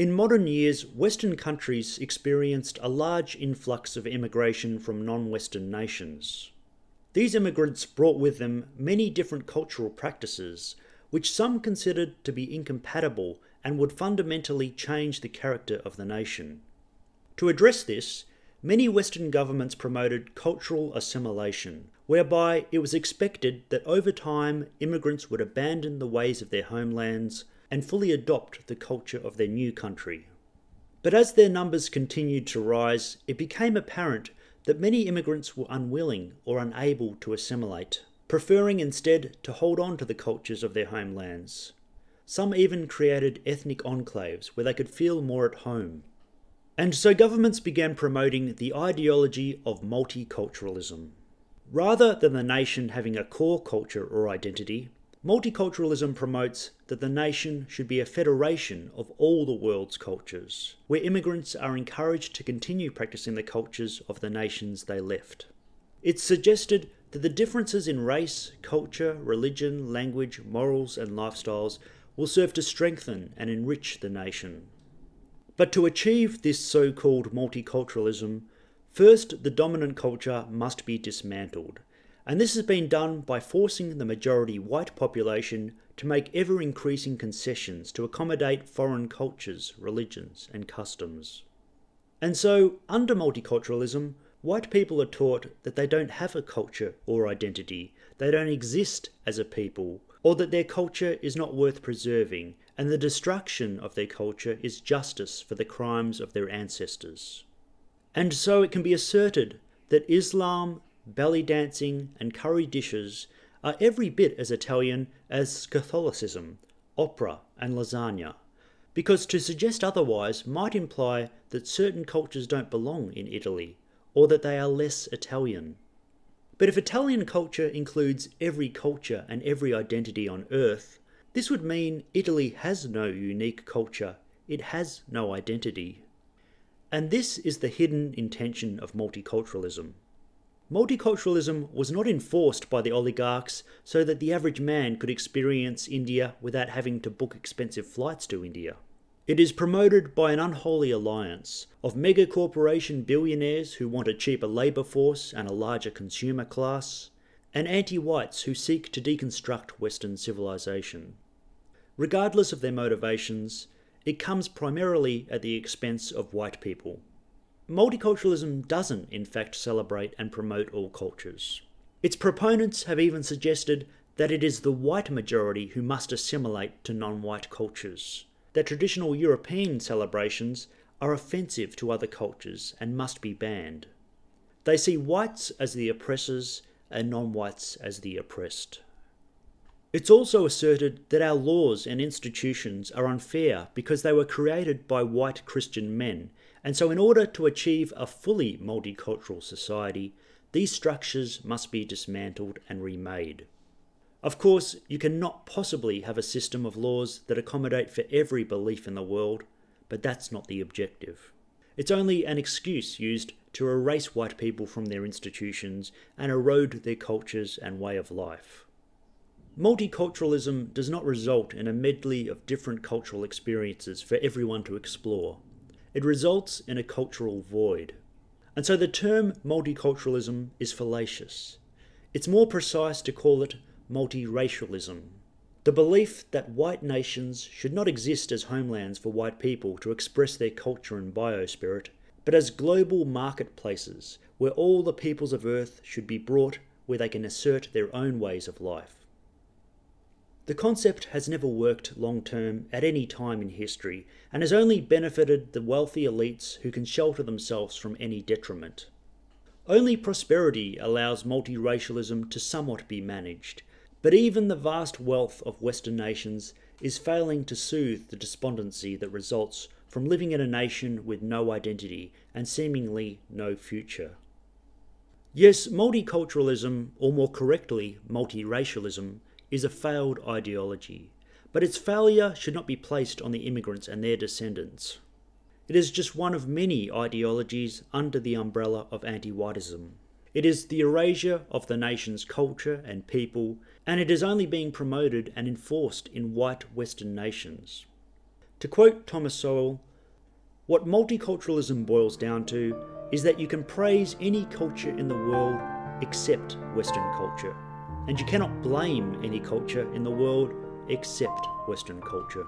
In modern years, Western countries experienced a large influx of immigration from non-Western nations. These immigrants brought with them many different cultural practices, which some considered to be incompatible and would fundamentally change the character of the nation. To address this, many Western governments promoted cultural assimilation, whereby it was expected that over time immigrants would abandon the ways of their homelands, and fully adopt the culture of their new country. But as their numbers continued to rise, it became apparent that many immigrants were unwilling or unable to assimilate, preferring instead to hold on to the cultures of their homelands. Some even created ethnic enclaves where they could feel more at home. And so governments began promoting the ideology of multiculturalism. Rather than the nation having a core culture or identity, Multiculturalism promotes that the nation should be a federation of all the world's cultures, where immigrants are encouraged to continue practicing the cultures of the nations they left. It's suggested that the differences in race, culture, religion, language, morals, and lifestyles will serve to strengthen and enrich the nation. But to achieve this so called multiculturalism, first the dominant culture must be dismantled and this has been done by forcing the majority white population to make ever increasing concessions to accommodate foreign cultures, religions, and customs. And so, under multiculturalism, white people are taught that they don't have a culture or identity, they don't exist as a people, or that their culture is not worth preserving, and the destruction of their culture is justice for the crimes of their ancestors. And so it can be asserted that Islam, belly dancing, and curry dishes are every bit as Italian as Catholicism, opera, and lasagna, because to suggest otherwise might imply that certain cultures don't belong in Italy, or that they are less Italian. But if Italian culture includes every culture and every identity on earth, this would mean Italy has no unique culture, it has no identity. And this is the hidden intention of multiculturalism. Multiculturalism was not enforced by the oligarchs so that the average man could experience India without having to book expensive flights to India. It is promoted by an unholy alliance of mega corporation billionaires who want a cheaper labour force and a larger consumer class, and anti whites who seek to deconstruct Western civilization. Regardless of their motivations, it comes primarily at the expense of white people multiculturalism doesn't, in fact, celebrate and promote all cultures. Its proponents have even suggested that it is the white majority who must assimilate to non white cultures, that traditional European celebrations are offensive to other cultures and must be banned. They see whites as the oppressors and non whites as the oppressed. It's also asserted that our laws and institutions are unfair because they were created by white Christian men, and so in order to achieve a fully multicultural society, these structures must be dismantled and remade. Of course, you cannot possibly have a system of laws that accommodate for every belief in the world, but that's not the objective. It's only an excuse used to erase white people from their institutions and erode their cultures and way of life. Multiculturalism does not result in a medley of different cultural experiences for everyone to explore. It results in a cultural void. And so the term multiculturalism is fallacious. It's more precise to call it multiracialism. The belief that white nations should not exist as homelands for white people to express their culture and biospirit, but as global marketplaces where all the peoples of Earth should be brought where they can assert their own ways of life. The concept has never worked long term at any time in history and has only benefited the wealthy elites who can shelter themselves from any detriment. Only prosperity allows multiracialism to somewhat be managed, but even the vast wealth of Western nations is failing to soothe the despondency that results from living in a nation with no identity and seemingly no future. Yes, multiculturalism, or more correctly, multiracialism, is a failed ideology, but its failure should not be placed on the immigrants and their descendants. It is just one of many ideologies under the umbrella of anti whiteism. It is the erasure of the nation's culture and people, and it is only being promoted and enforced in white Western nations. To quote Thomas Sowell, what multiculturalism boils down to is that you can praise any culture in the world except Western culture. And you cannot blame any culture in the world except Western culture.